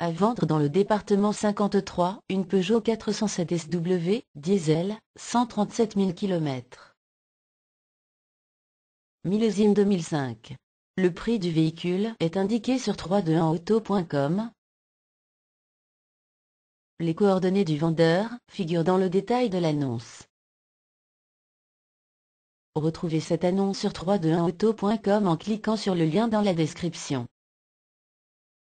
À vendre dans le département 53, une Peugeot 407 SW, diesel, 137 000 km. Millésime 2005. Le prix du véhicule est indiqué sur 321auto.com. Les coordonnées du vendeur figurent dans le détail de l'annonce. Retrouvez cette annonce sur 321auto.com en cliquant sur le lien dans la description.